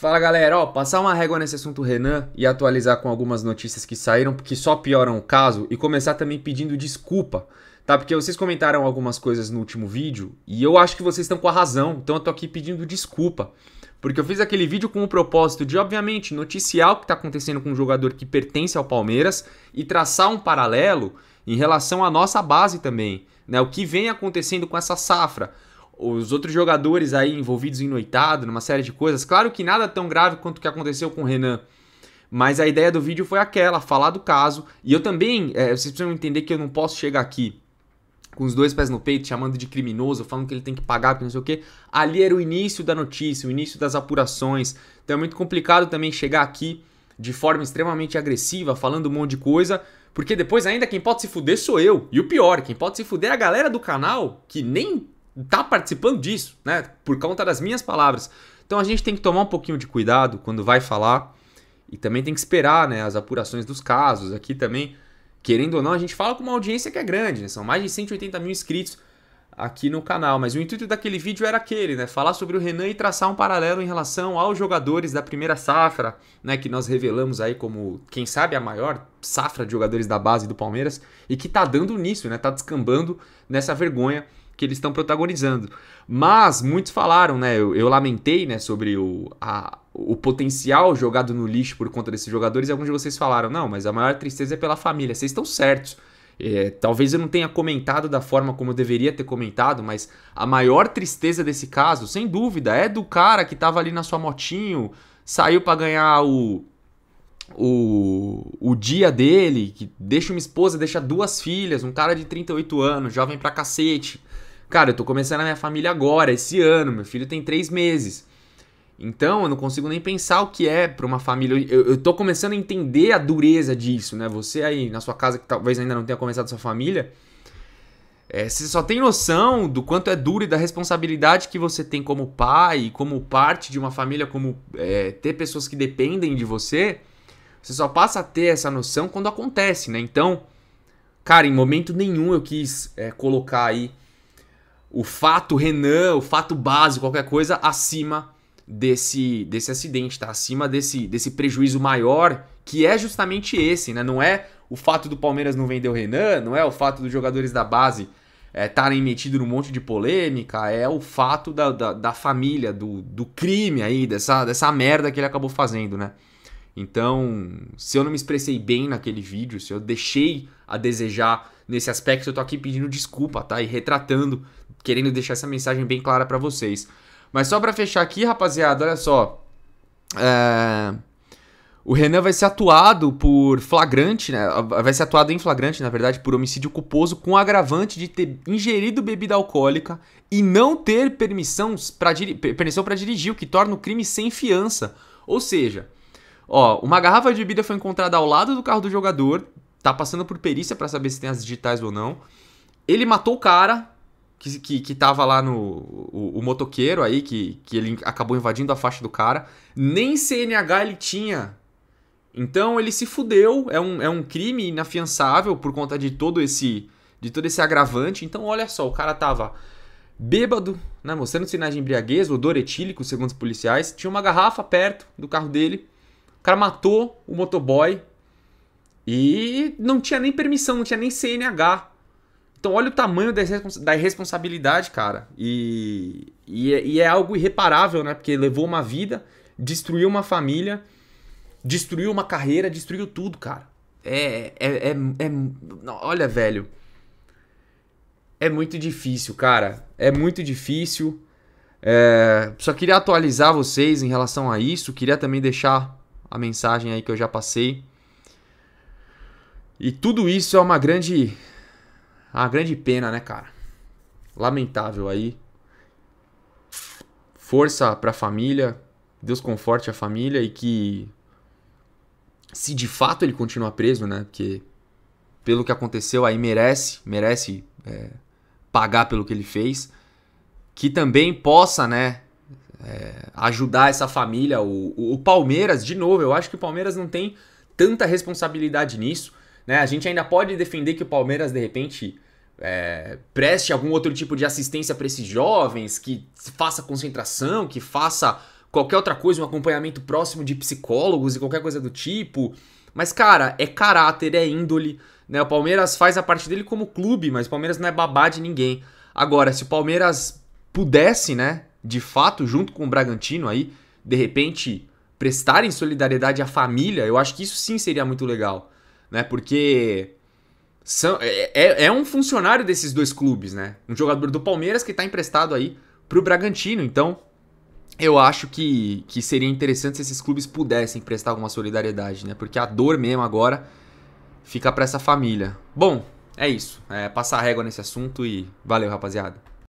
Fala galera, ó, passar uma régua nesse assunto Renan e atualizar com algumas notícias que saíram que só pioram o caso e começar também pedindo desculpa, tá? Porque vocês comentaram algumas coisas no último vídeo e eu acho que vocês estão com a razão, então eu tô aqui pedindo desculpa. Porque eu fiz aquele vídeo com o propósito de, obviamente, noticiar o que está acontecendo com um jogador que pertence ao Palmeiras e traçar um paralelo em relação à nossa base também, né? O que vem acontecendo com essa safra os outros jogadores aí envolvidos em noitado, numa série de coisas. Claro que nada tão grave quanto o que aconteceu com o Renan. Mas a ideia do vídeo foi aquela, falar do caso. E eu também, é, vocês precisam entender que eu não posso chegar aqui com os dois pés no peito, chamando de criminoso, falando que ele tem que pagar, que não sei o quê. Ali era o início da notícia, o início das apurações. Então é muito complicado também chegar aqui de forma extremamente agressiva, falando um monte de coisa, porque depois ainda quem pode se fuder sou eu. E o pior, quem pode se fuder é a galera do canal que nem está participando disso, né? Por conta das minhas palavras. Então a gente tem que tomar um pouquinho de cuidado quando vai falar e também tem que esperar, né, as apurações dos casos. Aqui também, querendo ou não, a gente fala com uma audiência que é grande, né? São mais de 180 mil inscritos aqui no canal. Mas o intuito daquele vídeo era aquele, né? Falar sobre o Renan e traçar um paralelo em relação aos jogadores da primeira safra, né? Que nós revelamos aí como, quem sabe, a maior safra de jogadores da base do Palmeiras e que tá dando nisso, né? Tá descambando nessa vergonha que eles estão protagonizando. Mas muitos falaram, né? Eu, eu lamentei, né, sobre o, a, o potencial jogado no lixo por conta desses jogadores. E alguns de vocês falaram, não, mas a maior tristeza é pela família. Vocês estão certos. É, talvez eu não tenha comentado da forma como eu deveria ter comentado, mas a maior tristeza desse caso, sem dúvida, é do cara que tava ali na sua motinho, saiu para ganhar o, o, o dia dele, que deixa uma esposa, deixa duas filhas, um cara de 38 anos, jovem pra cacete, Cara, eu tô começando a minha família agora, esse ano, meu filho tem três meses. Então, eu não consigo nem pensar o que é para uma família. Eu, eu tô começando a entender a dureza disso, né? Você aí na sua casa que talvez ainda não tenha começado sua família, é, você só tem noção do quanto é duro e da responsabilidade que você tem como pai, como parte de uma família, como é, ter pessoas que dependem de você. Você só passa a ter essa noção quando acontece, né? Então, cara, em momento nenhum eu quis é, colocar aí o fato Renan, o fato base qualquer coisa, acima desse, desse acidente, tá? Acima desse, desse prejuízo maior, que é justamente esse, né? Não é o fato do Palmeiras não vender o Renan, não é o fato dos jogadores da base é, estarem é, metidos num monte de polêmica, é o fato da, da, da, família, do, do crime aí, dessa, dessa merda que ele acabou fazendo, né? Então, se eu não me expressei bem naquele vídeo, se eu deixei a desejar nesse aspecto, eu tô aqui pedindo desculpa, tá? E retratando querendo deixar essa mensagem bem clara para vocês. Mas só para fechar aqui, rapaziada, olha só. É... O Renan vai ser atuado por flagrante, né? Ah, vai ser atuado em flagrante, na verdade, por homicídio culposo com agravante de ter ingerido bebida alcoólica e não ter permissão para diri... permissão para dirigir, o que torna o crime sem fiança. Ou seja, ó, uma garrafa de bebida foi encontrada ao lado do carro do jogador, tá passando por perícia para saber se tem as digitais ou não. Ele matou o cara, que, que, que tava lá no. O, o, motoqueiro aí, que, que ele acabou invadindo a faixa do cara, nem CNH ele tinha. Então ele se fudeu, é um, é um crime inafiançável por conta de todo esse. De todo esse agravante. Então, olha só, o cara tava bêbado, né, mostrando sinais de embriaguez, odor etílico, segundo os policiais. Tinha uma garrafa perto do carro dele. O cara matou o motoboy e não tinha nem permissão, não tinha nem CNH. Então, olha o tamanho da irresponsabilidade, cara. E, e, é, e, é algo irreparável, né? Porque levou uma vida, destruiu uma família, destruiu uma carreira, destruiu tudo, cara. É. é, é, é olha, velho. É muito difícil, cara. É muito difícil. É, só queria atualizar vocês em relação a isso. Queria também deixar a mensagem aí que eu já passei. E tudo isso é uma grande a ah, grande pena, né, cara? Lamentável aí. Força para a família. Deus conforte a família e que se de fato ele continua preso, né? Porque pelo que aconteceu aí merece, merece é, pagar pelo que ele fez, que também possa, né? É, ajudar essa família. O, o, o Palmeiras, de novo, eu acho que o Palmeiras não tem tanta responsabilidade nisso. Né? A gente ainda pode defender que o Palmeiras, de repente, é, preste algum outro tipo de assistência para esses jovens, que faça concentração, que faça qualquer outra coisa, um acompanhamento próximo de psicólogos e qualquer coisa do tipo. Mas, cara, é caráter, é índole. Né? O Palmeiras faz a parte dele como clube, mas o Palmeiras não é babá de ninguém. Agora, se o Palmeiras pudesse, né, de fato, junto com o Bragantino aí, de repente prestarem solidariedade à família, eu acho que isso sim seria muito legal né? Porque são, é, é, é um funcionário desses dois clubes, né? Um jogador do Palmeiras que está emprestado aí para o Bragantino. Então, eu acho que, que seria interessante se esses clubes pudessem prestar alguma solidariedade, né? Porque a dor mesmo agora fica para essa família. Bom, é isso. É passar a régua nesse assunto e valeu, rapaziada.